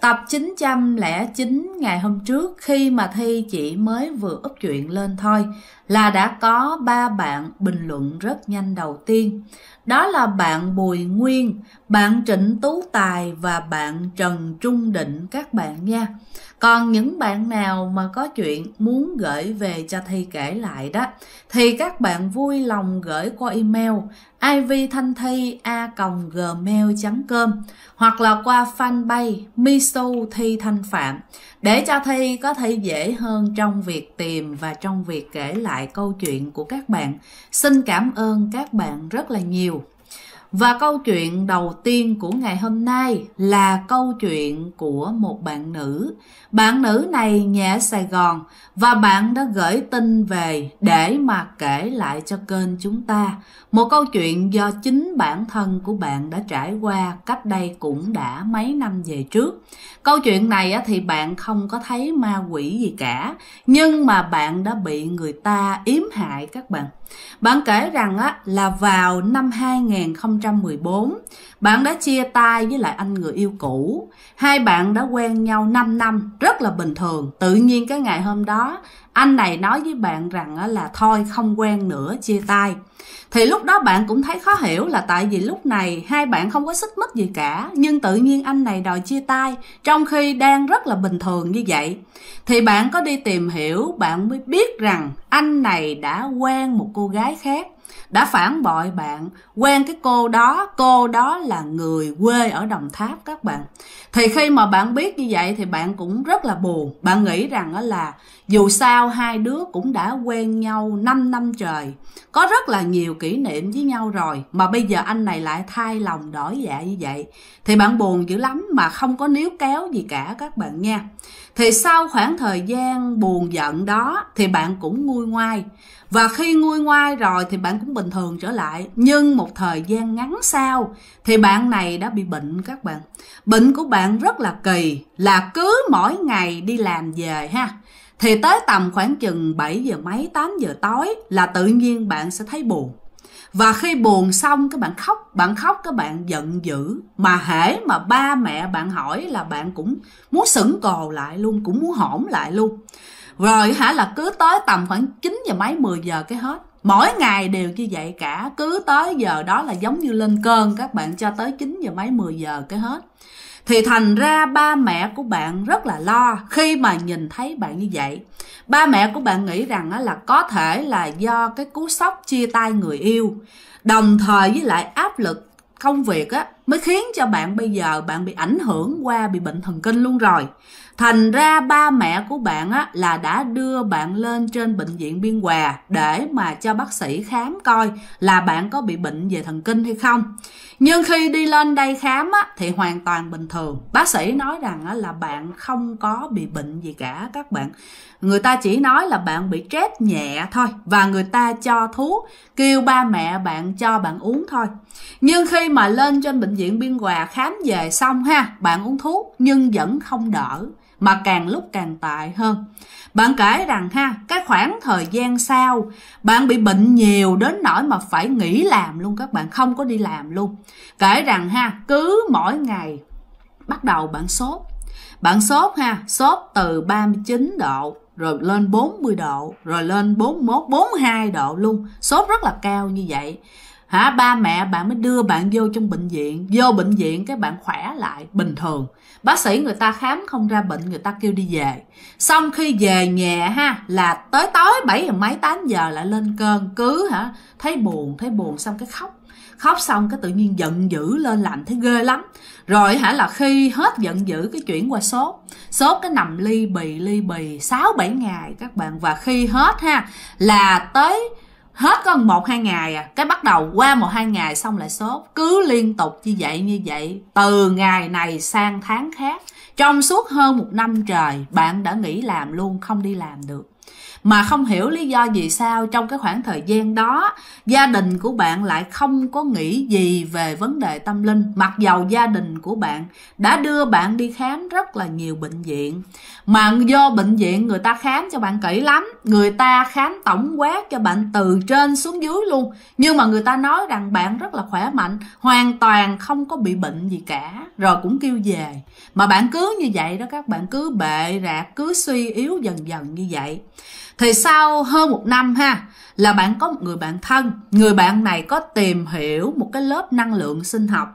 Tập 909 ngày hôm trước khi mà Thi chỉ mới vừa ấp chuyện lên thôi là đã có ba bạn bình luận rất nhanh đầu tiên. Đó là bạn Bùi Nguyên, bạn Trịnh Tú Tài và bạn Trần Trung Định các bạn nha. Còn những bạn nào mà có chuyện muốn gửi về cho Thi kể lại đó thì các bạn vui lòng gửi qua email gmail com hoặc là qua fanpage Miso Thi Thanh Phạm để cho Thi có thể dễ hơn trong việc tìm và trong việc kể lại câu chuyện của các bạn. Xin cảm ơn các bạn rất là nhiều. Và câu chuyện đầu tiên của ngày hôm nay là câu chuyện của một bạn nữ. Bạn nữ này nhà Sài Gòn và bạn đã gửi tin về để mà kể lại cho kênh chúng ta. Một câu chuyện do chính bản thân của bạn đã trải qua cách đây cũng đã mấy năm về trước. Câu chuyện này thì bạn không có thấy ma quỷ gì cả, nhưng mà bạn đã bị người ta yếm hại các bạn bạn kể rằng á, là vào năm 2014, bạn đã chia tay với lại anh người yêu cũ. Hai bạn đã quen nhau 5 năm, rất là bình thường. Tự nhiên cái ngày hôm đó, anh này nói với bạn rằng là thôi không quen nữa chia tay thì lúc đó bạn cũng thấy khó hiểu là tại vì lúc này hai bạn không có xích mích gì cả nhưng tự nhiên anh này đòi chia tay trong khi đang rất là bình thường như vậy thì bạn có đi tìm hiểu bạn mới biết rằng anh này đã quen một cô gái khác đã phản bội bạn quen cái cô đó cô đó là người quê ở đồng tháp các bạn thì khi mà bạn biết như vậy thì bạn cũng rất là buồn bạn nghĩ rằng đó là dù sao hai đứa cũng đã quen nhau 5 năm trời có rất là nhiều kỷ niệm với nhau rồi mà bây giờ anh này lại thay lòng đổi dạ như vậy thì bạn buồn dữ lắm mà không có níu kéo gì cả các bạn nha thì sau khoảng thời gian buồn giận đó thì bạn cũng nguôi ngoai và khi nguôi ngoai rồi thì bạn cũng bình thường trở lại nhưng một thời gian ngắn sau thì bạn này đã bị bệnh các bạn bệnh của bạn rất là kỳ là cứ mỗi ngày đi làm về ha thì tới tầm khoảng chừng 7 giờ mấy 8 giờ tối là tự nhiên bạn sẽ thấy buồn và khi buồn xong các bạn khóc bạn khóc các bạn giận dữ mà hễ mà ba mẹ bạn hỏi là bạn cũng muốn sững cò lại luôn cũng muốn hổm lại luôn rồi hả là cứ tới tầm khoảng 9 giờ mấy 10 giờ cái hết mỗi ngày đều như vậy cả cứ tới giờ đó là giống như lên cơn các bạn cho tới 9 giờ mấy 10 giờ cái hết thì thành ra ba mẹ của bạn rất là lo khi mà nhìn thấy bạn như vậy ba mẹ của bạn nghĩ rằng là có thể là do cái cú sốc chia tay người yêu đồng thời với lại áp lực công việc á mới khiến cho bạn bây giờ bạn bị ảnh hưởng qua bị bệnh thần kinh luôn rồi thành ra ba mẹ của bạn á là đã đưa bạn lên trên bệnh viện biên hòa để mà cho bác sĩ khám coi là bạn có bị bệnh về thần kinh hay không nhưng khi đi lên đây khám á, thì hoàn toàn bình thường bác sĩ nói rằng á, là bạn không có bị bệnh gì cả các bạn người ta chỉ nói là bạn bị stress nhẹ thôi và người ta cho thuốc kêu ba mẹ bạn cho bạn uống thôi nhưng khi mà lên trên bệnh viện biên hòa khám về xong ha bạn uống thuốc nhưng vẫn không đỡ mà càng lúc càng tệ hơn. Bạn kể rằng ha, cái khoảng thời gian sau bạn bị bệnh nhiều đến nỗi mà phải nghỉ làm luôn các bạn không có đi làm luôn. Kể rằng ha, cứ mỗi ngày bắt đầu bạn sốt. Bạn sốt ha, sốt từ 39 độ rồi lên 40 độ, rồi lên 41, 42 độ luôn, sốt rất là cao như vậy hả ba mẹ bạn mới đưa bạn vô trong bệnh viện vô bệnh viện cái bạn khỏe lại bình thường bác sĩ người ta khám không ra bệnh người ta kêu đi về xong khi về nhà ha là tới tối bảy giờ mấy tám giờ lại lên cơn cứ hả thấy buồn thấy buồn xong cái khóc khóc xong cái tự nhiên giận dữ lên làm thấy ghê lắm rồi hả là khi hết giận dữ cái chuyển qua sốt sốt cái nằm ly bì ly bì sáu bảy ngày các bạn và khi hết ha là tới hết có một hai ngày à cái bắt đầu qua một hai ngày xong lại sốt cứ liên tục như vậy như vậy từ ngày này sang tháng khác trong suốt hơn một năm trời bạn đã nghỉ làm luôn không đi làm được mà không hiểu lý do vì sao trong cái khoảng thời gian đó gia đình của bạn lại không có nghĩ gì về vấn đề tâm linh mặc dầu gia đình của bạn đã đưa bạn đi khám rất là nhiều bệnh viện mà do bệnh viện người ta khám cho bạn kỹ lắm người ta khám tổng quát cho bạn từ trên xuống dưới luôn nhưng mà người ta nói rằng bạn rất là khỏe mạnh hoàn toàn không có bị bệnh gì cả rồi cũng kêu về mà bạn cứ như vậy đó các bạn cứ bệ rạc cứ suy yếu dần dần như vậy thì sau hơn một năm ha là bạn có một người bạn thân người bạn này có tìm hiểu một cái lớp năng lượng sinh học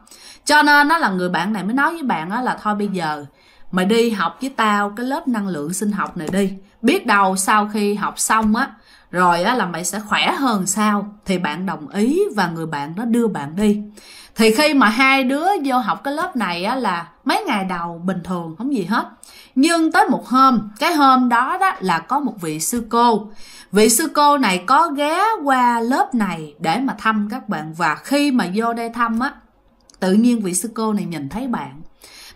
cho nên nó là người bạn này mới nói với bạn là thôi bây giờ mày đi học với tao cái lớp năng lượng sinh học này đi biết đâu sau khi học xong á rồi á là mày sẽ khỏe hơn sao thì bạn đồng ý và người bạn đó đưa bạn đi thì khi mà hai đứa vô học cái lớp này á là mấy ngày đầu bình thường không gì hết nhưng tới một hôm cái hôm đó đó là có một vị sư cô vị sư cô này có ghé qua lớp này để mà thăm các bạn và khi mà vô đây thăm á tự nhiên vị sư cô này nhìn thấy bạn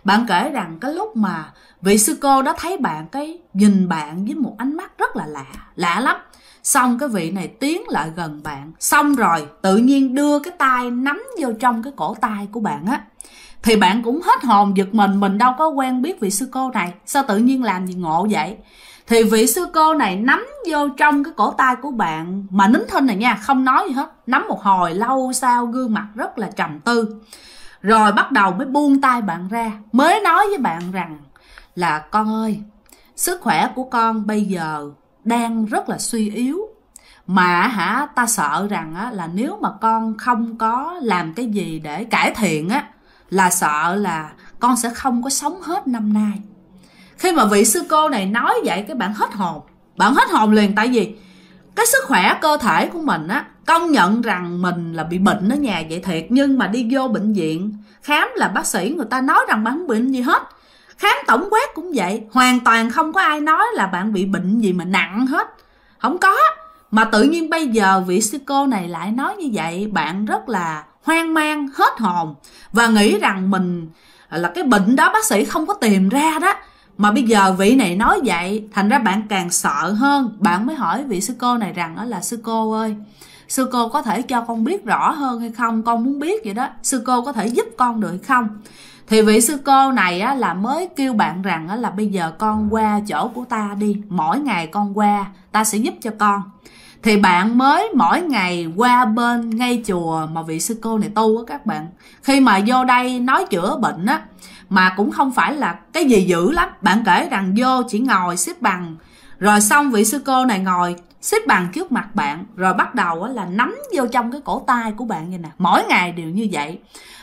bạn kể rằng cái lúc mà vị sư cô đó thấy bạn cái nhìn bạn với một ánh mắt rất là lạ lạ lắm xong cái vị này tiến lại gần bạn xong rồi tự nhiên đưa cái tay nắm vô trong cái cổ tay của bạn á thì bạn cũng hết hồn giật mình mình đâu có quen biết vị sư cô này sao tự nhiên làm gì ngộ vậy thì vị sư cô này nắm vô trong cái cổ tay của bạn mà nín thinh này nha không nói gì hết nắm một hồi lâu sau gương mặt rất là trầm tư rồi bắt đầu mới buông tay bạn ra mới nói với bạn rằng là con ơi sức khỏe của con bây giờ đang rất là suy yếu mà hả ta sợ rằng á, là nếu mà con không có làm cái gì để cải thiện á là sợ là con sẽ không có sống hết năm nay khi mà vị sư cô này nói vậy cái bạn hết hồn bạn hết hồn liền tại vì cái sức khỏe cơ thể của mình á công nhận rằng mình là bị bệnh ở nhà vậy thiệt nhưng mà đi vô bệnh viện khám là bác sĩ người ta nói rằng bạn không bệnh gì hết khám tổng quát cũng vậy hoàn toàn không có ai nói là bạn bị bệnh gì mà nặng hết không có mà tự nhiên bây giờ vị sư cô này lại nói như vậy bạn rất là hoang mang hết hồn và nghĩ rằng mình là cái bệnh đó bác sĩ không có tìm ra đó mà bây giờ vị này nói vậy thành ra bạn càng sợ hơn bạn mới hỏi vị sư cô này rằng đó là sư cô ơi sư cô có thể cho con biết rõ hơn hay không con muốn biết vậy đó sư cô có thể giúp con được không thì vị sư cô này á, là mới kêu bạn rằng á, là bây giờ con qua chỗ của ta đi mỗi ngày con qua ta sẽ giúp cho con thì bạn mới mỗi ngày qua bên ngay chùa mà vị sư cô này tu á các bạn khi mà vô đây nói chữa bệnh á mà cũng không phải là cái gì dữ lắm bạn kể rằng vô chỉ ngồi xếp bằng rồi xong vị sư cô này ngồi xếp bằng trước mặt bạn rồi bắt đầu là nắm vô trong cái cổ tay của bạn như nè mỗi ngày đều như vậy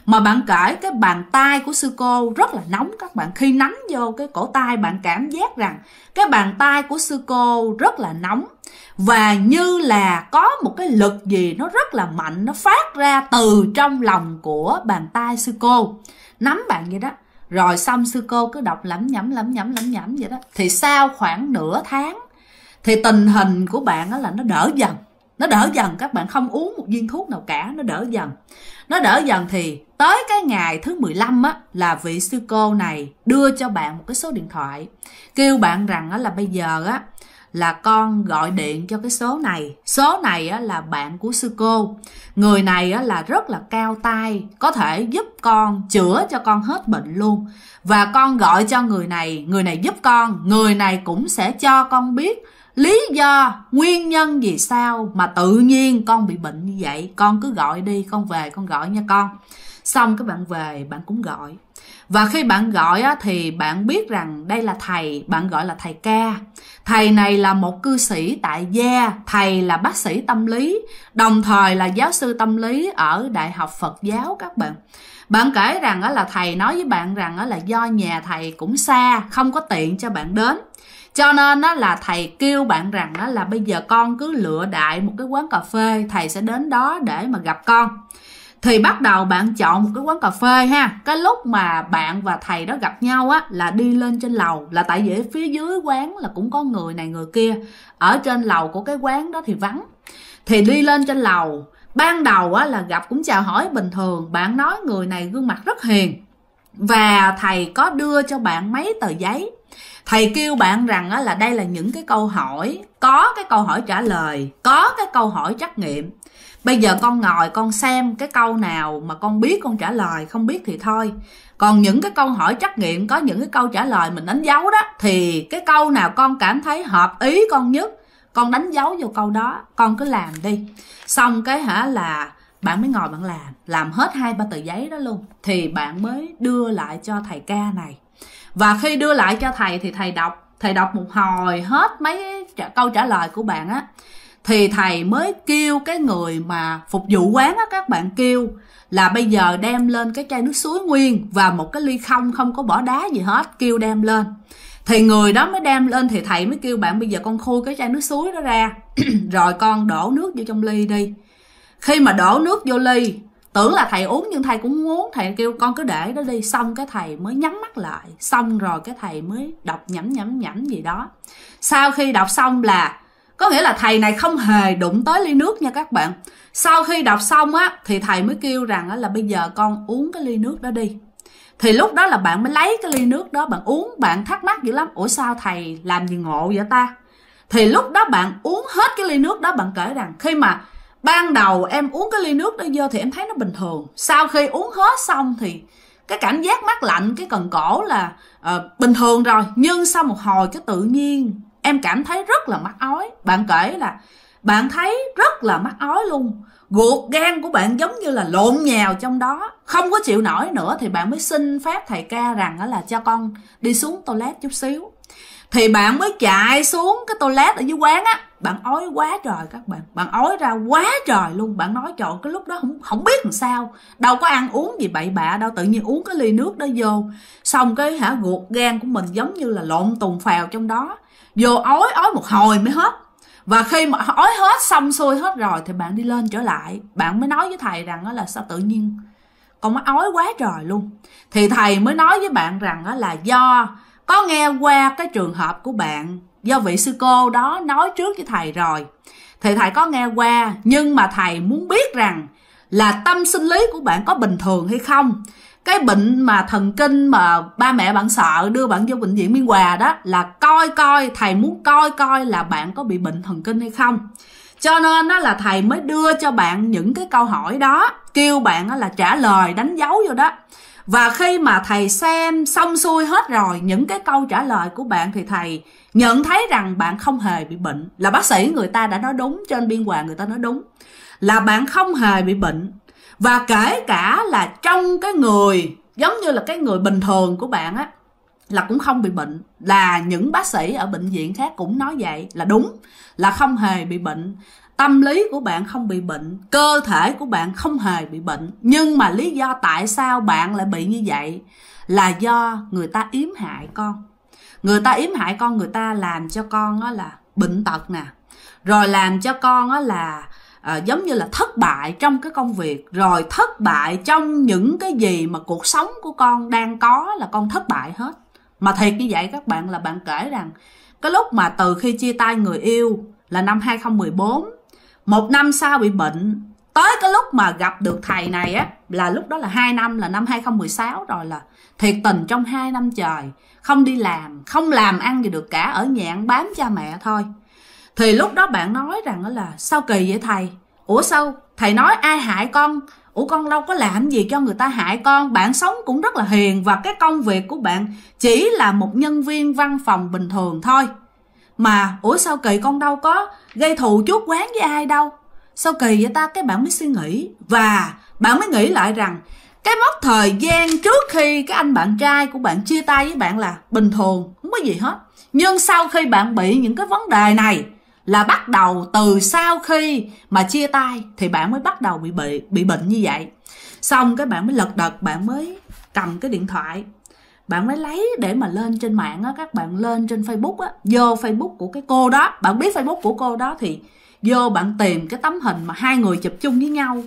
mà bạn kể cái bàn tay của sư cô rất là nóng các bạn khi nắm vô cái cổ tay bạn cảm giác rằng cái bàn tay của sư cô rất là nóng và như là có một cái lực gì nó rất là mạnh nó phát ra từ trong lòng của bàn tay sư cô nắm bạn vậy đó rồi xong sư cô cứ đọc lẩm nhẩm lẩm nhẩm lẩm nhẩm vậy đó thì sau khoảng nửa tháng thì tình hình của bạn đó là nó đỡ dần nó đỡ dần các bạn không uống một viên thuốc nào cả nó đỡ dần nó đỡ dần thì tới cái ngày thứ 15 á là vị sư cô này đưa cho bạn một cái số điện thoại kêu bạn rằng á là bây giờ á là con gọi điện cho cái số này số này á, là bạn của sư cô người này á, là rất là cao tay có thể giúp con chữa cho con hết bệnh luôn và con gọi cho người này người này giúp con người này cũng sẽ cho con biết lý do nguyên nhân vì sao mà tự nhiên con bị bệnh như vậy con cứ gọi đi con về con gọi nha con xong các bạn về bạn cũng gọi và khi bạn gọi á, thì bạn biết rằng đây là thầy bạn gọi là thầy ca thầy này là một cư sĩ tại gia thầy là bác sĩ tâm lý đồng thời là giáo sư tâm lý ở đại học phật giáo các bạn bạn kể rằng á, là thầy nói với bạn rằng á, là do nhà thầy cũng xa không có tiện cho bạn đến cho nên á, là thầy kêu bạn rằng á, là bây giờ con cứ lựa đại một cái quán cà phê thầy sẽ đến đó để mà gặp con thì bắt đầu bạn chọn một cái quán cà phê ha cái lúc mà bạn và thầy đó gặp nhau á là đi lên trên lầu là tại vì phía dưới quán là cũng có người này người kia ở trên lầu của cái quán đó thì vắng thì đi lên trên lầu ban đầu á là gặp cũng chào hỏi bình thường bạn nói người này gương mặt rất hiền và thầy có đưa cho bạn mấy tờ giấy thầy kêu bạn rằng á là đây là những cái câu hỏi có cái câu hỏi trả lời có cái câu hỏi trắc nghiệm bây giờ con ngồi con xem cái câu nào mà con biết con trả lời không biết thì thôi còn những cái câu hỏi trắc nghiệm có những cái câu trả lời mình đánh dấu đó thì cái câu nào con cảm thấy hợp ý con nhất con đánh dấu vô câu đó con cứ làm đi xong cái hả là bạn mới ngồi bạn làm làm hết hai ba tờ giấy đó luôn thì bạn mới đưa lại cho thầy ca này và khi đưa lại cho thầy thì thầy đọc thầy đọc một hồi hết mấy câu trả lời của bạn á thì thầy mới kêu cái người mà phục vụ quán á các bạn kêu là bây giờ đem lên cái chai nước suối nguyên và một cái ly không không có bỏ đá gì hết kêu đem lên thì người đó mới đem lên thì thầy mới kêu bạn bây giờ con khui cái chai nước suối đó ra rồi con đổ nước vô trong ly đi khi mà đổ nước vô ly tưởng là thầy uống nhưng thầy cũng muốn thầy kêu con cứ để đó đi xong cái thầy mới nhắm mắt lại xong rồi cái thầy mới đọc nhẩm nhẩm nhẩm gì đó sau khi đọc xong là có nghĩa là thầy này không hề đụng tới ly nước nha các bạn sau khi đọc xong á thì thầy mới kêu rằng á, là bây giờ con uống cái ly nước đó đi thì lúc đó là bạn mới lấy cái ly nước đó bạn uống bạn thắc mắc dữ lắm ủa sao thầy làm gì ngộ vậy ta thì lúc đó bạn uống hết cái ly nước đó bạn kể rằng khi mà ban đầu em uống cái ly nước đó vô thì em thấy nó bình thường sau khi uống hết xong thì cái cảm giác mát lạnh cái cần cổ là uh, bình thường rồi nhưng sau một hồi cái tự nhiên em cảm thấy rất là mắc ói bạn kể là bạn thấy rất là mắc ói luôn ruột gan của bạn giống như là lộn nhào trong đó không có chịu nổi nữa thì bạn mới xin phép thầy ca rằng là cho con đi xuống toilet chút xíu thì bạn mới chạy xuống cái toilet ở dưới quán á bạn ói quá trời các bạn bạn ói ra quá trời luôn bạn nói trời cái lúc đó không không biết làm sao đâu có ăn uống gì bậy bạ đâu tự nhiên uống cái ly nước đó vô xong cái hả ruột gan của mình giống như là lộn tùng phèo trong đó vô ói ói một hồi mới hết và khi mà ói hết xong xuôi hết rồi thì bạn đi lên trở lại bạn mới nói với thầy rằng là sao tự nhiên con ói quá trời luôn thì thầy mới nói với bạn rằng là do có nghe qua cái trường hợp của bạn do vị sư cô đó nói trước với thầy rồi thì thầy có nghe qua nhưng mà thầy muốn biết rằng là tâm sinh lý của bạn có bình thường hay không cái bệnh mà thần kinh mà ba mẹ bạn sợ đưa bạn vô bệnh viện Biên Hòa đó là coi coi thầy muốn coi coi là bạn có bị bệnh thần kinh hay không cho nên đó là thầy mới đưa cho bạn những cái câu hỏi đó kêu bạn là trả lời đánh dấu vô đó và khi mà thầy xem xong xuôi hết rồi những cái câu trả lời của bạn thì thầy nhận thấy rằng bạn không hề bị bệnh là bác sĩ người ta đã nói đúng trên biên hòa người ta nói đúng là bạn không hề bị bệnh và kể cả là trong cái người giống như là cái người bình thường của bạn á là cũng không bị bệnh là những bác sĩ ở bệnh viện khác cũng nói vậy là đúng là không hề bị bệnh tâm lý của bạn không bị bệnh cơ thể của bạn không hề bị bệnh nhưng mà lý do tại sao bạn lại bị như vậy là do người ta yếm hại con người ta yếm hại con người ta làm cho con á là bệnh tật nè rồi làm cho con á là à, giống như là thất bại trong cái công việc rồi thất bại trong những cái gì mà cuộc sống của con đang có là con thất bại hết mà thiệt như vậy các bạn là bạn kể rằng cái lúc mà từ khi chia tay người yêu là năm 2014 một năm sau bị bệnh tới cái lúc mà gặp được thầy này á là lúc đó là hai năm là năm 2016 rồi là thiệt tình trong hai năm trời không đi làm không làm ăn gì được cả ở nhà ăn bám cha mẹ thôi thì lúc đó bạn nói rằng là sao kỳ vậy thầy ủa sao thầy nói ai hại con ủa con đâu có làm gì cho người ta hại con bạn sống cũng rất là hiền và cái công việc của bạn chỉ là một nhân viên văn phòng bình thường thôi mà ủa sao kỳ con đâu có gây thù chuốc quán với ai đâu sao kỳ vậy ta cái bạn mới suy nghĩ và bạn mới nghĩ lại rằng cái mốc thời gian trước khi cái anh bạn trai của bạn chia tay với bạn là bình thường không có gì hết nhưng sau khi bạn bị những cái vấn đề này là bắt đầu từ sau khi mà chia tay thì bạn mới bắt đầu bị bị bị bệnh như vậy xong cái bạn mới lật đật bạn mới cầm cái điện thoại bạn mới lấy để mà lên trên mạng á các bạn lên trên facebook á vô facebook của cái cô đó bạn biết facebook của cô đó thì vô bạn tìm cái tấm hình mà hai người chụp chung với nhau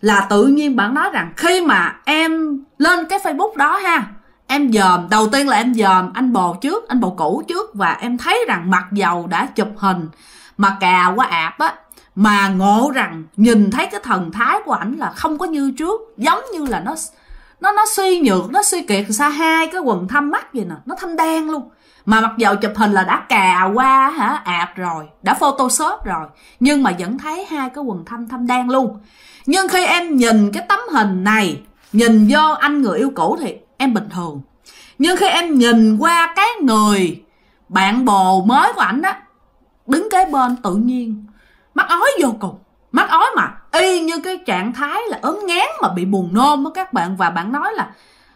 là tự nhiên bạn nói rằng khi mà em lên cái facebook đó ha em dòm đầu tiên là em dòm anh bồ trước anh bồ cũ trước và em thấy rằng mặc dầu đã chụp hình mà cà quá ạp á mà ngộ rằng nhìn thấy cái thần thái của ảnh là không có như trước giống như là nó nó nó suy nhược nó suy kiệt xa hai cái quần thâm mắt vậy nè nó thâm đen luôn mà mặc dầu chụp hình là đã cà qua hả ạp rồi đã photoshop rồi nhưng mà vẫn thấy hai cái quần thâm thâm đen luôn nhưng khi em nhìn cái tấm hình này nhìn vô anh người yêu cũ thì em bình thường nhưng khi em nhìn qua cái người bạn bồ mới của ảnh á đứng kế bên tự nhiên mắt ói vô cùng mắt ói mà y như cái trạng thái là ốm ngán mà bị buồn nôn á các bạn và bạn nói là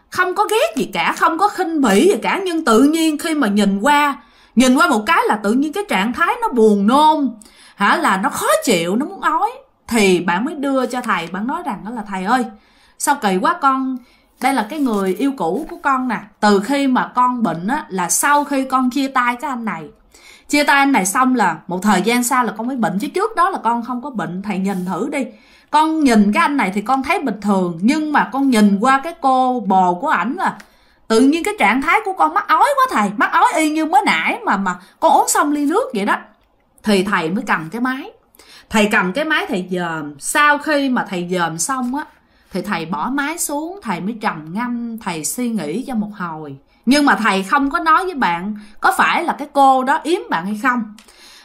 không có ghét gì cả không có khinh bỉ gì cả nhưng tự nhiên khi mà nhìn qua nhìn qua một cái là tự nhiên cái trạng thái nó buồn nôn hả là nó khó chịu nó muốn ói thì bạn mới đưa cho thầy bạn nói rằng đó là thầy ơi sao kỳ quá con đây là cái người yêu cũ của con nè từ khi mà con bệnh á là sau khi con chia tay cái anh này chia tay anh này xong là một thời gian sau là con mới bệnh chứ trước đó là con không có bệnh thầy nhìn thử đi con nhìn cái anh này thì con thấy bình thường nhưng mà con nhìn qua cái cô bồ của ảnh là tự nhiên cái trạng thái của con mắc ói quá thầy mắc ói y như mới nãy mà mà con uống xong ly nước vậy đó thì thầy mới cầm cái máy thầy cầm cái máy thầy dòm sau khi mà thầy dòm xong á thì thầy bỏ máy xuống thầy mới trầm ngâm thầy suy nghĩ cho một hồi nhưng mà thầy không có nói với bạn có phải là cái cô đó yếm bạn hay không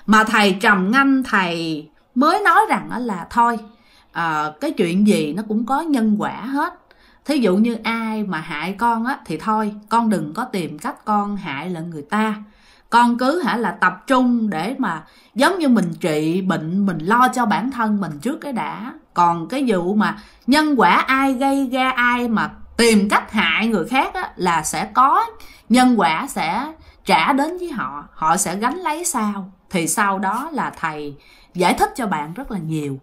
mà thầy trầm ngâm thầy mới nói rằng là thôi à, cái chuyện gì nó cũng có nhân quả hết thí dụ như ai mà hại con á thì thôi con đừng có tìm cách con hại lại người ta con cứ hả là tập trung để mà giống như mình trị bệnh mình lo cho bản thân mình trước cái đã còn cái vụ mà nhân quả ai gây ra ai mà tìm cách hại người khác á, là sẽ có nhân quả sẽ trả đến với họ họ sẽ gánh lấy sao thì sau đó là thầy giải thích cho bạn rất là nhiều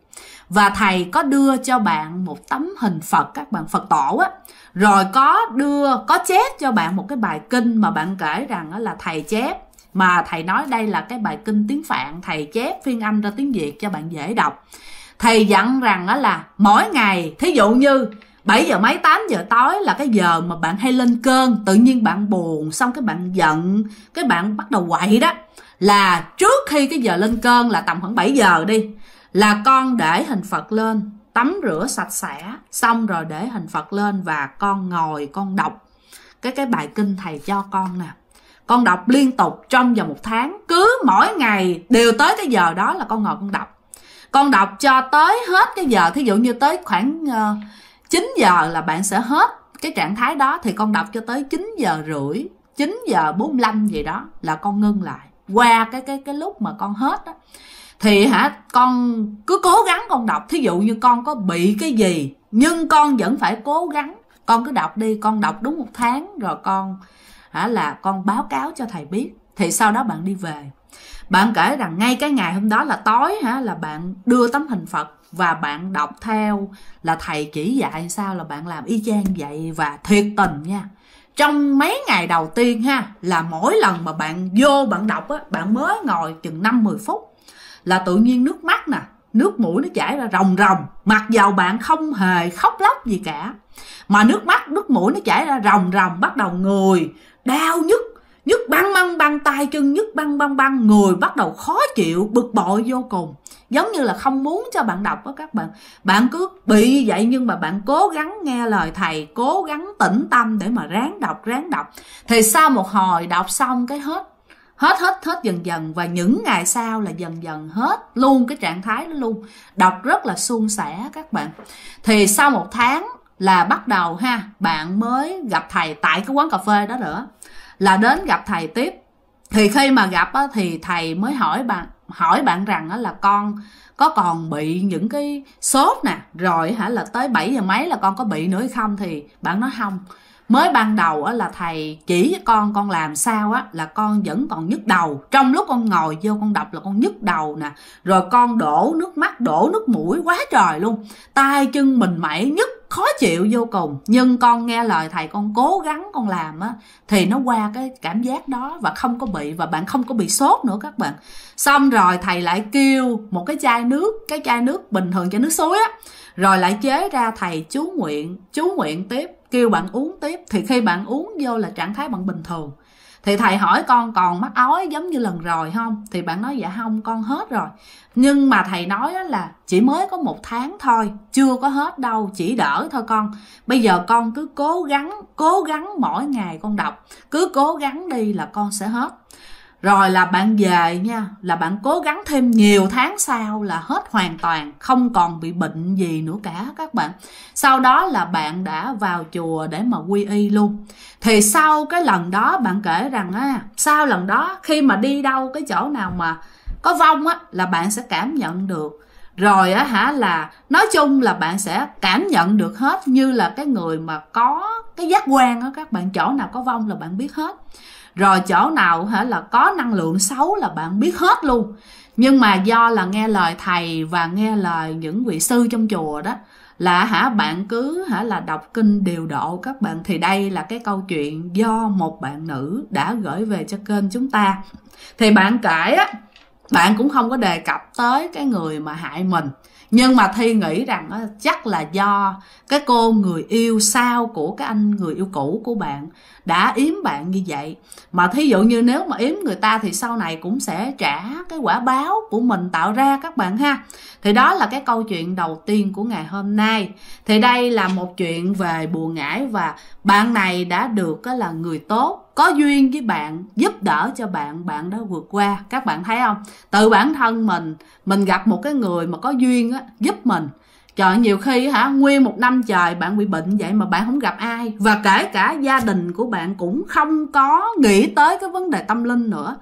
và thầy có đưa cho bạn một tấm hình phật các bạn phật tổ á rồi có đưa có chép cho bạn một cái bài kinh mà bạn kể rằng là thầy chép mà thầy nói đây là cái bài kinh tiếng phạn thầy chép phiên anh ra tiếng việt cho bạn dễ đọc thầy dặn rằng đó là mỗi ngày thí dụ như 7 giờ mấy 8 giờ tối là cái giờ mà bạn hay lên cơn tự nhiên bạn buồn xong cái bạn giận cái bạn bắt đầu quậy đó là trước khi cái giờ lên cơn là tầm khoảng 7 giờ đi là con để hình Phật lên tắm rửa sạch sẽ xong rồi để hình Phật lên và con ngồi con đọc cái cái bài kinh thầy cho con nè con đọc liên tục trong vòng một tháng cứ mỗi ngày đều tới cái giờ đó là con ngồi con đọc con đọc cho tới hết cái giờ thí dụ như tới khoảng uh, ờ, 9 giờ là bạn sẽ hết cái trạng thái đó thì con đọc cho tới 9 giờ rưỡi 9 giờ 45 gì đó là con ngưng lại qua cái cái cái lúc mà con hết đó thì hả con cứ cố gắng con đọc thí dụ như con có bị cái gì nhưng con vẫn phải cố gắng con cứ đọc đi con đọc đúng một tháng rồi con hả là con báo cáo cho thầy biết thì sau đó bạn đi về bạn kể rằng ngay cái ngày hôm đó là tối hả là bạn đưa tấm hình phật và bạn đọc theo là thầy chỉ dạy sao là bạn làm y chang vậy và thiệt tình nha trong mấy ngày đầu tiên ha là mỗi lần mà bạn vô bạn đọc á bạn mới ngồi chừng năm 10 phút là tự nhiên nước mắt nè nước mũi nó chảy ra rồng rồng mặc dầu bạn không hề khóc lóc gì cả mà nước mắt nước mũi nó chảy ra rồng rồng bắt đầu người đau nhức nhức băng băng băng tay chân nhức băng băng băng người bắt đầu khó chịu bực bội vô cùng giống như là không muốn cho bạn đọc đó các bạn bạn cứ bị vậy nhưng mà bạn cố gắng nghe lời thầy cố gắng tĩnh tâm để mà ráng đọc ráng đọc thì sau một hồi đọc xong cái hết hết hết hết dần dần và những ngày sau là dần dần hết luôn cái trạng thái đó luôn đọc rất là suôn sẻ các bạn thì sau một tháng là bắt đầu ha bạn mới gặp thầy tại cái quán cà phê đó nữa là đến gặp thầy tiếp thì khi mà gặp á, thì thầy mới hỏi bạn hỏi bạn rằng á, là con có còn bị những cái sốt nè rồi hả là tới 7 giờ mấy là con có bị nữa hay không thì bạn nói không mới ban đầu á, là thầy chỉ con con làm sao á là con vẫn còn nhức đầu trong lúc con ngồi vô con đọc là con nhức đầu nè rồi con đổ nước mắt đổ nước mũi quá trời luôn tay chân mình mẩy nhức khó chịu vô cùng nhưng con nghe lời thầy con cố gắng con làm á thì nó qua cái cảm giác đó và không có bị và bạn không có bị sốt nữa các bạn xong rồi thầy lại kêu một cái chai nước cái chai nước bình thường cho nước suối á rồi lại chế ra thầy chú nguyện chú nguyện tiếp kêu bạn uống tiếp thì khi bạn uống vô là trạng thái bạn bình thường thì thầy hỏi con còn mắt ói giống như lần rồi không thì bạn nói dạ không con hết rồi nhưng mà thầy nói là chỉ mới có một tháng thôi chưa có hết đâu chỉ đỡ thôi con bây giờ con cứ cố gắng cố gắng mỗi ngày con đọc cứ cố gắng đi là con sẽ hết rồi là bạn về nha là bạn cố gắng thêm nhiều tháng sau là hết hoàn toàn không còn bị bệnh gì nữa cả các bạn sau đó là bạn đã vào chùa để mà quy y luôn thì sau cái lần đó bạn kể rằng á sau lần đó khi mà đi đâu cái chỗ nào mà có vong á là bạn sẽ cảm nhận được rồi á hả là nói chung là bạn sẽ cảm nhận được hết như là cái người mà có cái giác quan á các bạn chỗ nào có vong là bạn biết hết rồi chỗ nào hả là có năng lượng xấu là bạn biết hết luôn nhưng mà do là nghe lời thầy và nghe lời những vị sư trong chùa đó là hả bạn cứ hả là đọc kinh điều độ các bạn thì đây là cái câu chuyện do một bạn nữ đã gửi về cho kênh chúng ta thì bạn kể á bạn cũng không có đề cập tới cái người mà hại mình nhưng mà thi nghĩ rằng á, chắc là do cái cô người yêu sau của cái anh người yêu cũ của bạn đã yếm bạn như vậy mà thí dụ như nếu mà yếm người ta thì sau này cũng sẽ trả cái quả báo của mình tạo ra các bạn ha thì đó là cái câu chuyện đầu tiên của ngày hôm nay thì đây là một chuyện về bùa ngải và bạn này đã được á, là người tốt có duyên với bạn giúp đỡ cho bạn bạn đã vượt qua các bạn thấy không từ bản thân mình mình gặp một cái người mà có duyên á giúp mình trời nhiều khi hả nguyên một năm trời bạn bị bệnh vậy mà bạn không gặp ai và kể cả gia đình của bạn cũng không có nghĩ tới cái vấn đề tâm linh nữa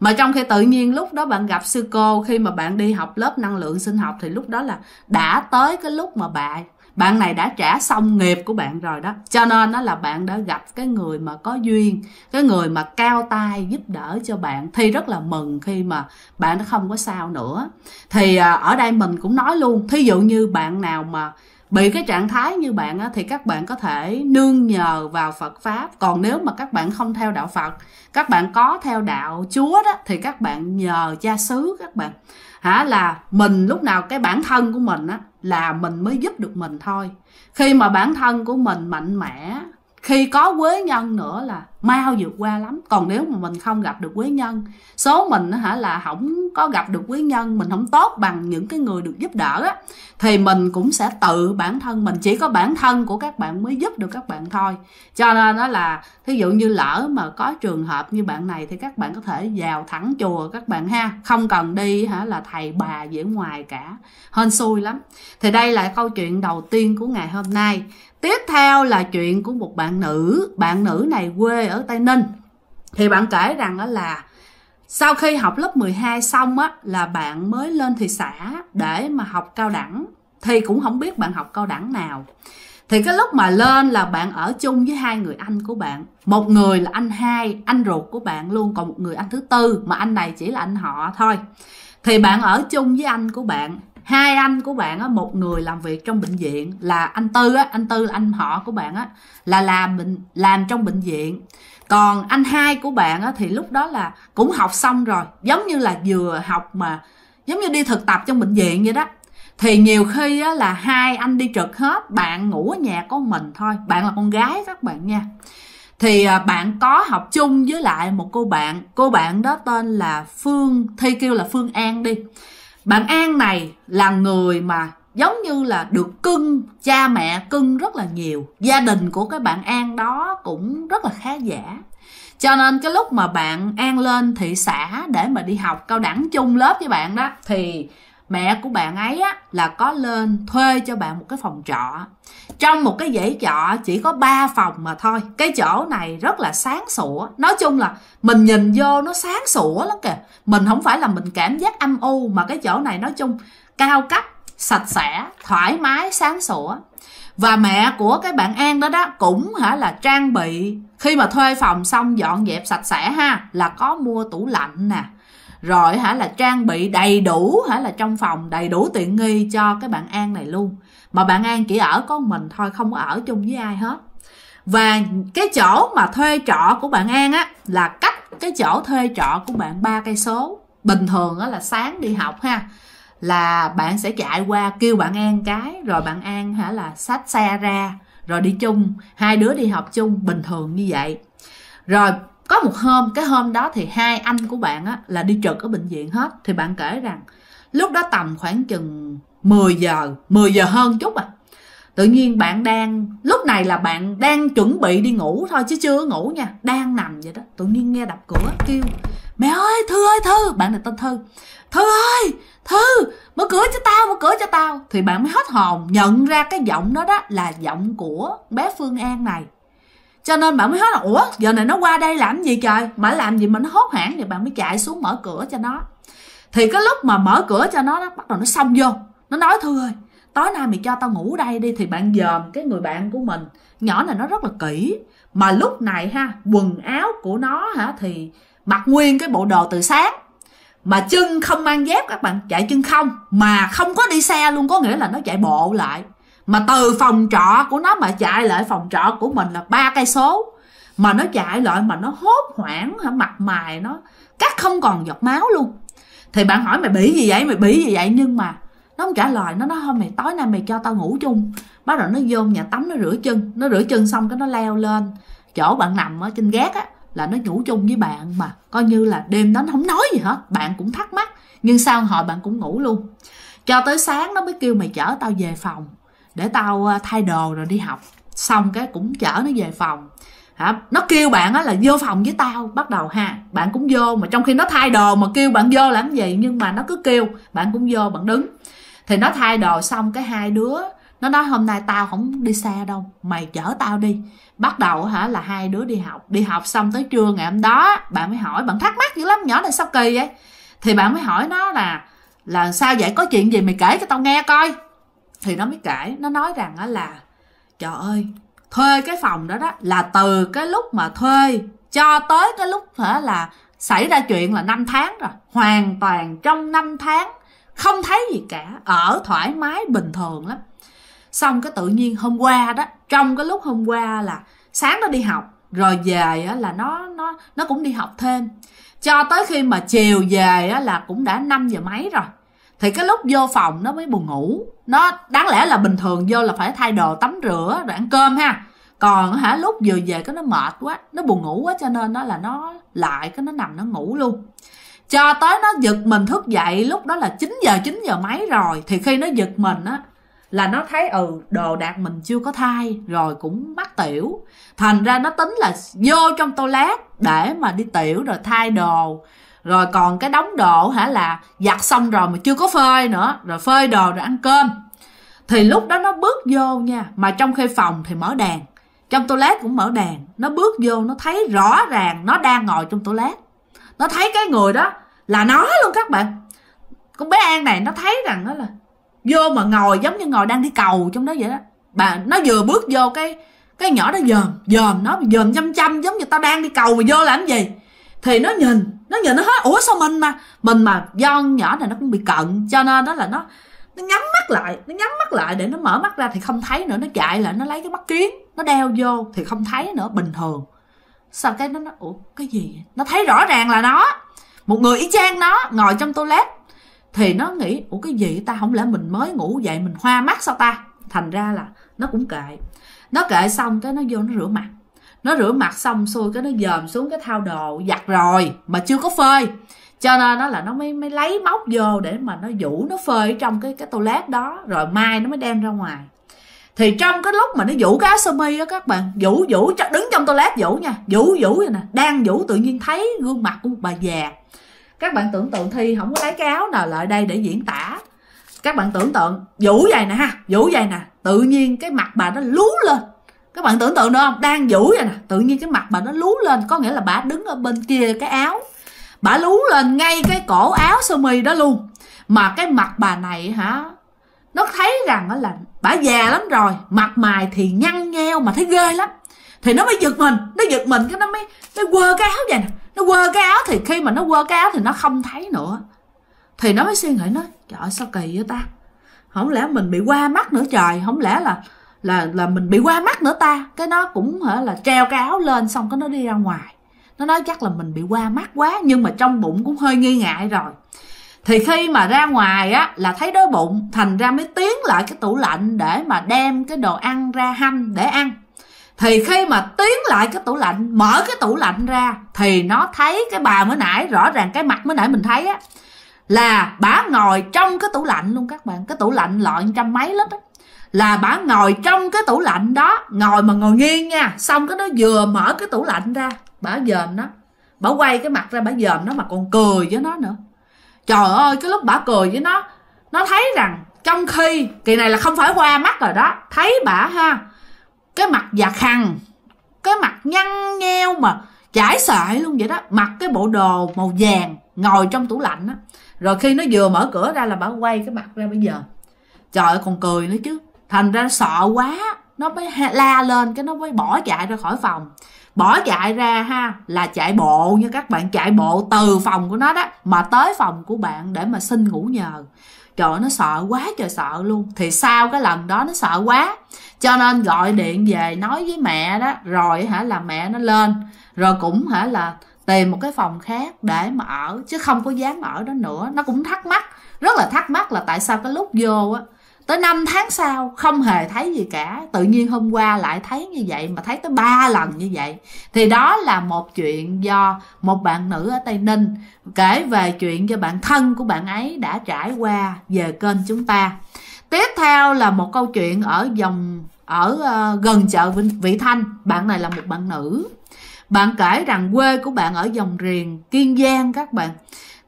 mà trong khi tự nhiên lúc đó bạn gặp sư cô khi mà bạn đi học lớp năng lượng sinh học thì lúc đó là đã tới cái lúc mà bạn bạn này đã trả xong nghiệp của bạn rồi đó cho nên nó là bạn đã gặp cái người mà có duyên cái người mà cao tay giúp đỡ cho bạn thì rất là mừng khi mà bạn nó không có sao nữa thì à, ở đây mình cũng nói luôn thí dụ như bạn nào mà bị cái trạng thái như bạn á, thì các bạn có thể nương nhờ vào Phật pháp còn nếu mà các bạn không theo đạo Phật các bạn có theo đạo Chúa đó thì các bạn nhờ cha xứ các bạn hả là mình lúc nào cái bản thân của mình á là mình mới giúp được mình thôi khi mà bản thân của mình mạnh mẽ khi có quế nhân nữa là mau vượt qua lắm còn nếu mà mình không gặp được quế nhân số mình hả là không có gặp được quý nhân mình không tốt bằng những cái người được giúp đỡ á thì mình cũng sẽ tự bản thân mình chỉ có bản thân của các bạn mới giúp được các bạn thôi cho nên đó là thí dụ như lỡ mà có trường hợp như bạn này thì các bạn có thể vào thẳng chùa các bạn ha không cần đi hả là thầy bà gì ở ngoài cả hên xui lắm thì đây là câu chuyện đầu tiên của ngày hôm nay tiếp theo là chuyện của một bạn nữ bạn nữ này quê ở tây ninh thì bạn kể rằng đó là sau khi học lớp 12 xong á là bạn mới lên thị xã để mà học cao đẳng thì cũng không biết bạn học cao đẳng nào thì cái lúc mà lên là bạn ở chung với hai người anh của bạn một người là anh hai anh ruột của bạn luôn còn một người anh thứ tư mà anh này chỉ là anh họ thôi thì bạn ở chung với anh của bạn hai anh của bạn á một người làm việc trong bệnh viện là anh tư á anh tư là anh họ của bạn á là làm bệnh làm trong bệnh viện còn anh hai của bạn á thì lúc đó là cũng học xong rồi giống như là vừa học mà giống như đi thực tập trong bệnh viện vậy đó thì nhiều khi á, là hai anh đi trực hết bạn ngủ ở nhà có mình thôi bạn là con gái các bạn nha thì à, bạn có học chung với lại một cô bạn cô bạn đó tên là phương thi kêu là phương an đi bạn an này là người mà giống như là được cưng cha mẹ cưng rất là nhiều gia đình của cái bạn an đó cũng rất là khá giả cho nên cái lúc mà bạn an lên thị xã để mà đi học cao đẳng chung lớp với bạn đó thì mẹ của bạn ấy á, là có lên thuê cho bạn một cái phòng trọ trong một cái dãy trọ chỉ có 3 phòng mà thôi cái chỗ này rất là sáng sủa nói chung là mình nhìn vô nó sáng sủa lắm kìa mình không phải là mình cảm giác âm u mà cái chỗ này nói chung cao cấp sạch sẽ thoải mái sáng sủa và mẹ của cái bạn an đó đó cũng hả là trang bị khi mà thuê phòng xong dọn dẹp sạch sẽ ha là có mua tủ lạnh nè rồi hả là trang bị đầy đủ hả là trong phòng đầy đủ tiện nghi cho cái bạn an này luôn mà bạn An chỉ ở có mình thôi không ở chung với ai hết và cái chỗ mà thuê trọ của bạn An á là cách cái chỗ thuê trọ của bạn ba cây số bình thường á là sáng đi học ha là bạn sẽ chạy qua kêu bạn An cái rồi bạn An hả là xách xe ra rồi đi chung hai đứa đi học chung bình thường như vậy rồi có một hôm cái hôm đó thì hai anh của bạn á là đi trực ở bệnh viện hết thì bạn kể rằng lúc đó tầm khoảng chừng 10 giờ 10 giờ hơn chút à tự nhiên bạn đang lúc này là bạn đang chuẩn bị đi ngủ thôi chứ chưa ngủ nha đang nằm vậy đó tự nhiên nghe đập cửa kêu mẹ ơi thư ơi thư bạn này tên thư thư ơi thư mở cửa cho tao mở cửa cho tao thì bạn mới hết hồn nhận ra cái giọng đó đó là giọng của bé phương an này cho nên bạn mới hết là ủa giờ này nó qua đây làm gì trời mà làm gì mà nó hốt hoảng thì bạn mới chạy xuống mở cửa cho nó thì cái lúc mà mở cửa cho nó đó, bắt đầu nó xông vô nó nói thư ơi tối nay mày cho tao ngủ đây đi thì bạn dòm cái người bạn của mình nhỏ này nó rất là kỹ mà lúc này ha quần áo của nó hả thì mặc nguyên cái bộ đồ từ sáng mà chân không mang dép các bạn chạy chân không mà không có đi xe luôn có nghĩa là nó chạy bộ lại mà từ phòng trọ của nó mà chạy lại phòng trọ của mình là ba cây số mà nó chạy lại mà nó hốt hoảng hả mặt mày nó cắt không còn giọt máu luôn thì bạn hỏi mày bị gì vậy mày bị gì vậy nhưng mà nó không trả lời nó nói hôm mày tối nay mày cho tao ngủ chung bắt đầu nó vô nhà tắm nó rửa chân nó rửa chân xong cái nó leo lên chỗ bạn nằm ở trên gác á là nó ngủ chung với bạn mà coi như là đêm đó nó không nói gì hết bạn cũng thắc mắc nhưng sau hồi bạn cũng ngủ luôn cho tới sáng nó mới kêu mày chở tao về phòng để tao ờ, thay đồ rồi đi học xong cái cũng chở nó về phòng hả nó kêu bạn á là vô phòng với tao bắt đầu ha bạn cũng vô mà trong khi nó thay đồ mà kêu bạn vô làm gì nhưng mà nó cứ kêu bạn cũng vô bạn đứng thì nó thay đồ xong cái hai đứa nó nói hôm nay tao không đi xa đâu mày chở tao đi bắt đầu hả là hai đứa đi học đi học xong tới trưa ngày hôm đó bạn mới hỏi bạn thắc mắc dữ lắm nhỏ này sao kỳ vậy thì bạn mới hỏi nó là là sao vậy có chuyện gì mày kể cho tao nghe coi thì nó mới kể nó nói rằng á là trời ơi thuê cái phòng đó đó là từ cái lúc mà thuê cho tới cái lúc hả là xảy ra chuyện là 5 tháng rồi hoàn toàn trong 5 tháng không thấy gì cả ở thoải mái bình thường lắm xong cái tự nhiên hôm qua đó trong cái lúc hôm qua là sáng nó đi học rồi về là nó nó nó cũng đi học thêm cho tới khi mà chiều về là cũng đã 5 giờ mấy rồi thì cái lúc vô phòng nó mới buồn ngủ nó đáng lẽ là bình thường vô là phải thay đồ tắm rửa rồi ăn cơm ha còn hả lúc vừa về cái nó mệt quá nó buồn ngủ quá cho nên nó là nó lại cái nó nằm nó ngủ luôn cho tới nó giật mình thức dậy lúc đó là 9 giờ 9 giờ mấy rồi thì khi nó giật mình á là nó thấy ừ đồ đạc mình chưa có thay rồi cũng mắc tiểu thành ra nó tính là vô trong toilet để mà đi tiểu rồi thay đồ rồi còn cái đóng đồ hả là giặt xong rồi mà chưa có phơi nữa rồi phơi đồ rồi ăn cơm thì lúc đó nó bước vô nha mà trong khi phòng thì mở đèn trong toilet cũng mở đèn nó bước vô nó thấy rõ ràng nó đang ngồi trong toilet nó thấy cái người đó là nó luôn các bạn con bé an này nó thấy rằng đó là vô mà ngồi giống như ngồi đang đi cầu trong đó vậy đó bà nó vừa bước vô cái cái nhỏ đó dòm dòm nó dòm chăm chăm giống như tao đang đi cầu mà vô làm gì thì nó nhìn nó nhìn nó hết ủa sao mình mà mình mà do nhỏ này nó cũng bị cận cho nên đó là nó nó nhắm mắt lại nó nhắm mắt lại để nó mở mắt ra thì không thấy nữa nó chạy lại nó lấy cái mắt kiến nó đeo vô thì không thấy nữa bình thường sao cái nó nó ủa cái gì nó thấy rõ ràng là nó một người y chang nó ngồi trong toilet thì nó nghĩ ủa cái gì ta không lẽ mình mới ngủ dậy mình hoa mắt sao ta thành ra là nó cũng kệ nó kệ xong cái nó vô nó rửa mặt nó rửa mặt xong xuôi cái nó dòm xuống cái thao đồ giặt rồi mà chưa có phơi cho nên nó là nó mới mới lấy móc vô để mà nó vũ nó phơi trong cái cái toilet đó rồi mai nó mới đem ra ngoài thì trong cái lúc mà nó vũ cái Asumi á các bạn vũ vũ đứng trong toilet vũ nha vũ vũ nè đang vũ tự nhiên thấy gương mặt của một bà già các bạn tưởng tượng thi không có lấy cái áo nào lại đây để diễn tả các bạn tưởng tượng vũ vậy nè ha vũ vậy nè tự nhiên cái mặt bà nó lú lên các bạn tưởng tượng được không đang vũ vậy nè tự nhiên cái mặt bà nó lú lên có nghĩa là bà đứng ở bên kia cái áo bà lú lên ngay cái cổ áo sơ mi đó luôn mà cái mặt bà này hả nó thấy rằng đó là bà già lắm rồi mặt mày thì nhăn nheo mà thấy ghê lắm thì nó mới giật mình nó giật mình cái nó mới nó quơ cái áo vậy nè nó quơ cái áo thì khi mà nó quơ cái áo thì nó không thấy nữa thì nó mới suy nghĩ nói trời ơi, sao kỳ vậy ta không lẽ mình bị qua mắt nữa trời không lẽ là là là mình bị qua mắt nữa ta cái nó cũng hả là treo cái áo lên xong cái nó đi ra ngoài nó nói chắc là mình bị qua mắt quá nhưng mà trong bụng cũng hơi nghi ngại rồi thì khi mà ra ngoài á là thấy đói bụng thành ra mới tiến lại cái tủ lạnh để mà đem cái đồ ăn ra hâm để ăn thì khi mà tiến lại cái tủ lạnh mở cái tủ lạnh ra thì nó thấy cái bà mới nãy rõ ràng cái mặt mới nãy mình thấy á là bà ngồi trong cái tủ lạnh luôn các bạn cái tủ lạnh loại trăm mấy lít á là bà ngồi trong cái tủ lạnh đó ngồi mà ngồi nghiêng nha xong cái nó vừa mở cái tủ lạnh ra bà dòm nó bà quay cái mặt ra bà dòm nó mà còn cười với nó nữa trời ơi cái lúc bả cười với nó nó thấy rằng trong khi kỳ này là không phải qua mắt rồi đó thấy bả ha cái mặt già khăn cái mặt nhăn nheo mà chảy sợi luôn vậy đó mặc cái bộ đồ màu vàng ngồi trong tủ lạnh á rồi khi nó vừa mở cửa ra là bả quay cái mặt ra bây giờ trời ơi còn cười nữa chứ thành ra sợ quá nó mới la lên cái nó mới bỏ chạy ra khỏi phòng bỏ chạy ra ha là chạy bộ như các bạn chạy bộ từ phòng của nó đó mà tới phòng của bạn để mà xin ngủ nhờ trời nó sợ quá trời sợ luôn thì sau cái lần đó nó sợ quá cho nên gọi điện về nói với mẹ đó rồi hả là mẹ nó lên rồi cũng hả là tìm một cái phòng khác để mà ở chứ không có dám ở đó nữa nó cũng thắc mắc rất là thắc mắc là tại sao cái lúc vô á tới 5 tháng sau không hề thấy gì cả tự nhiên hôm qua lại thấy như vậy mà thấy tới ba lần như vậy thì đó là một chuyện do một bạn nữ ở tây ninh kể về chuyện cho bạn thân của bạn ấy đã trải qua về kênh chúng ta tiếp theo là một câu chuyện ở dòng ở ờ, gần chợ vị thanh bạn này là một bạn nữ bạn kể rằng quê của bạn ở dòng riền kiên giang các bạn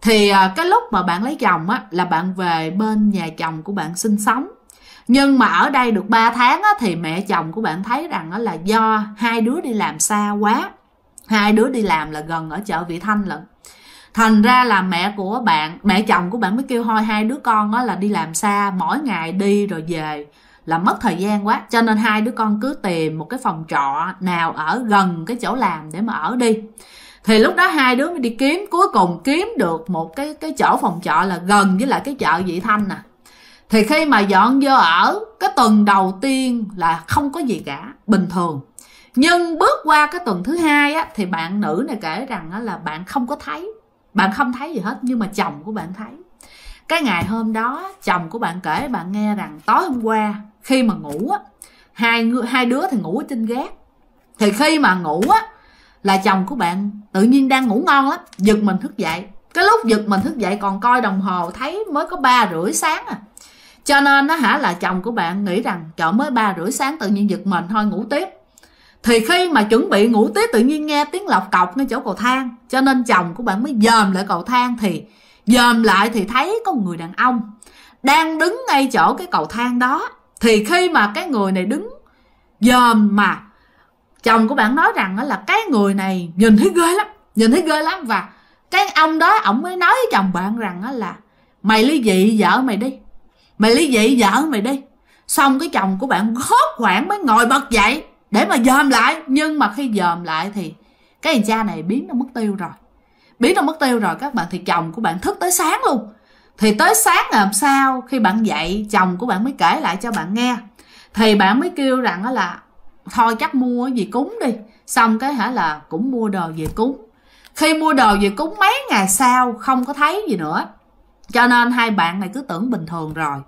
thì à, cái lúc mà bạn lấy chồng á là bạn về bên nhà chồng của bạn sinh sống nhưng mà ở đây được 3 tháng á, thì mẹ chồng của bạn thấy rằng á, là do hai đứa đi làm xa quá hai đứa đi làm là gần ở chợ vị thanh lận thành ra là mẹ của bạn mẹ chồng của bạn mới kêu thôi hai đứa con đó là đi làm xa mỗi ngày đi rồi về là mất thời gian quá cho nên hai đứa con cứ tìm một cái phòng trọ nào ở gần cái chỗ làm để mà ở đi thì lúc đó hai đứa mới đi kiếm cuối cùng kiếm được một cái cái chỗ phòng trọ là gần với lại cái chợ vị thanh nè à. thì khi mà dọn vô ở cái tuần đầu tiên là không có gì cả bình thường nhưng bước qua cái tuần thứ hai á, thì bạn nữ này kể rằng á, là bạn không có thấy bạn không thấy gì hết nhưng mà chồng của bạn thấy cái ngày hôm đó chồng của bạn kể bạn nghe rằng tối hôm qua khi mà ngủ á hai hai đứa thì ngủ trên gác thì khi mà ngủ á là chồng của bạn tự nhiên đang ngủ ngon lắm giật mình thức dậy cái lúc giật mình thức dậy còn coi đồng hồ thấy mới có ba rưỡi sáng à cho nên nó hả là chồng của bạn nghĩ rằng chợ mới ba rưỡi sáng tự nhiên giật mình thôi ngủ tiếp thì khi mà chuẩn bị ngủ tiếp tự nhiên nghe tiếng lọc cọc ngay chỗ cầu thang cho nên chồng của bạn mới dòm lại cầu thang thì dòm lại thì thấy có một người đàn ông đang đứng ngay chỗ cái cầu thang đó thì khi mà cái người này đứng dòm mà chồng của bạn nói rằng là cái người này nhìn thấy ghê lắm nhìn thấy ghê lắm và cái ông đó ổng mới nói với chồng bạn rằng là mày ly dị vợ mày đi mày ly dị vợ mày đi xong cái chồng của bạn hốt hoảng mới ngồi bật dậy để mà dòm lại nhưng mà khi dòm lại thì cái thằng cha này biến nó mất tiêu rồi biến nó mất tiêu rồi các bạn thì chồng của bạn thức tới sáng luôn thì tới sáng làm sao khi bạn dậy chồng của bạn mới kể lại cho bạn nghe thì bạn mới kêu rằng là thôi chắc mua gì cúng đi xong cái hả là cũng mua đồ về cúng khi mua đồ về cúng mấy ngày sau không có thấy gì nữa cho nên hai bạn này cứ tưởng bình thường rồi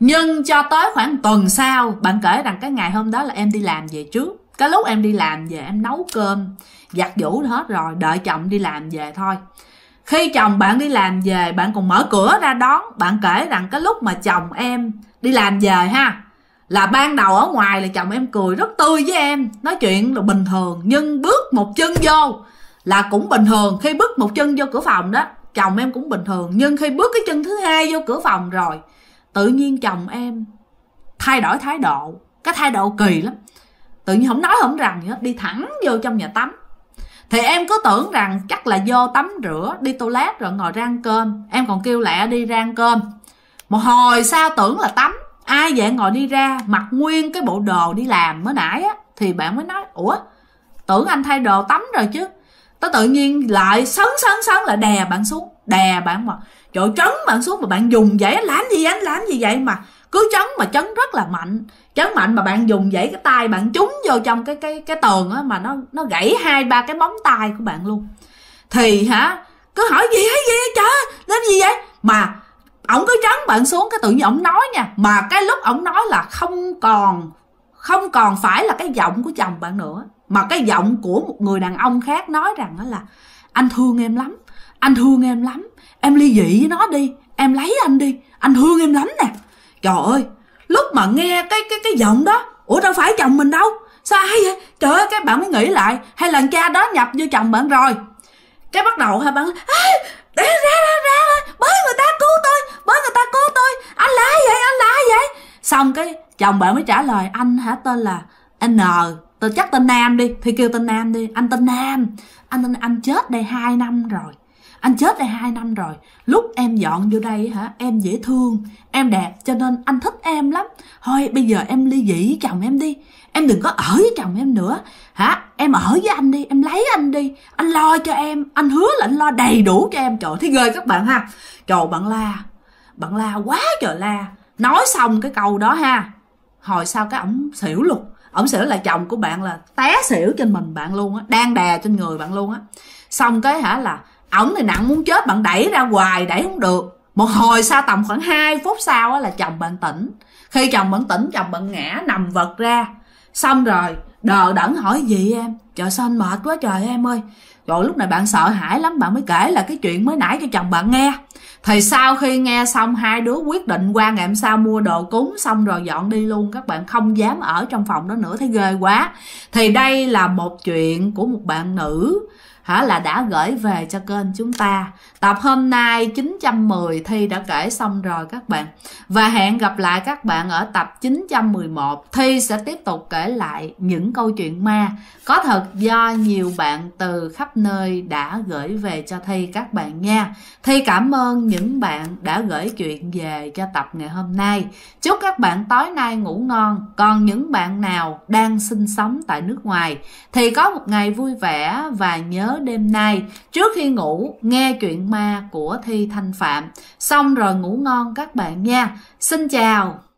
nhưng cho tới khoảng tuần sau bạn kể rằng cái ngày hôm đó là em đi làm về trước cái lúc em đi làm về em nấu cơm giặt giũ hết rồi đợi chồng đi làm về thôi khi chồng bạn đi làm về bạn còn mở cửa ra đón bạn kể rằng cái lúc mà chồng em đi làm về ha là ban đầu ở ngoài là chồng em cười rất tươi với em nói chuyện là bình thường nhưng bước một chân vô là cũng bình thường khi bước một chân vô cửa phòng đó chồng em cũng bình thường nhưng khi bước cái chân thứ hai vô cửa phòng rồi tự nhiên chồng em thay đổi thái độ cái thái độ kỳ lắm tự nhiên không nói không rằng gì hết đi thẳng vô trong nhà tắm thì em cứ tưởng rằng chắc là vô tắm rửa đi toilet rồi ngồi rang cơm em còn kêu lẹ đi rang cơm một hồi sao tưởng là tắm ai vậy ngồi đi ra mặc nguyên cái bộ đồ đi làm mới nãy á thì bạn mới nói ủa tưởng anh thay đồ tắm rồi chứ tao tự nhiên lại sấn sấn sấn lại đè bạn xuống đè bạn mà chỗ trấn bạn xuống mà bạn dùng vậy làm gì anh làm gì vậy mà cứ chấn mà chấn rất là mạnh chấn mạnh mà bạn dùng dãy cái tay bạn trúng vô trong cái cái cái tường á mà nó nó gãy hai ba cái móng tay của bạn luôn thì hả cứ hỏi gì hay gì trời làm gì vậy mà ổng cứ trấn bạn xuống cái tự nhiên ổng nói nha mà cái lúc ổng nói là không còn không còn phải là cái giọng của chồng bạn nữa mà cái giọng của một người đàn ông khác nói rằng đó là anh thương em lắm anh thương em lắm em ly dị với nó đi em lấy anh đi anh thương em lắm nè trời ơi lúc mà nghe cái cái cái giọng đó ủa đâu phải chồng mình đâu sao ai vậy trời ơi các bạn mới nghĩ lại hay là cha đó nhập vô chồng bạn rồi cái bắt đầu hai bạn ra ra ra ra bới người ta cứu tôi bới người ta cứu tôi anh là vậy anh là vậy xong cái chồng bạn mới trả lời anh hả tên là n tôi chắc tên nam đi thì kêu tên nam đi anh tên nam anh anh chết đây hai năm rồi anh chết đây hai năm rồi lúc em dọn vô đây hả em dễ thương em đẹp cho nên anh thích em lắm thôi bây giờ em ly dị chồng em đi em đừng có ở với chồng em nữa hả em ở với anh đi em lấy anh đi anh lo cho em anh hứa là anh lo đầy đủ cho em trời thấy ghê các bạn ha trời bạn la bạn la quá trời la nói xong cái câu đó ha hồi sau cái ổng xỉu luôn ổng xỉu là chồng của bạn là té xỉu trên mình bạn luôn á đang đè trên người bạn luôn á xong cái hả là ổng thì nặng muốn chết bạn đẩy ra hoài đẩy không được một hồi sau tầm khoảng 2 phút sau là chồng bạn tỉnh khi chồng bạn tỉnh chồng bạn ngã nằm vật ra xong rồi đờ đẫn hỏi gì em trời sao anh mệt quá trời em ơi rồi lúc này bạn sợ hãi lắm bạn mới kể là cái chuyện mới nãy cho chồng bạn nghe thì sau khi nghe xong hai đứa quyết định qua ngày hôm sau mua đồ cúng xong rồi dọn đi luôn các bạn không dám ở trong phòng đó nữa thấy ghê quá thì đây là một chuyện của một bạn nữ hả là đã gửi về cho kênh chúng ta tập hôm nay 910 thi đã kể xong rồi các bạn và hẹn gặp lại các bạn ở tập 911 thi sẽ tiếp tục kể lại những câu chuyện ma có thật do nhiều bạn từ khắp nơi đã gửi về cho thi các bạn nha thi cảm ơn những bạn đã gửi chuyện về cho tập ngày hôm nay chúc các bạn tối nay ngủ ngon còn những bạn nào đang sinh sống tại nước ngoài thì có một ngày vui vẻ và nhớ đêm nay trước khi ngủ nghe chuyện ma của Thi Thanh Phạm. Xong rồi ngủ ngon các bạn nha. Xin chào.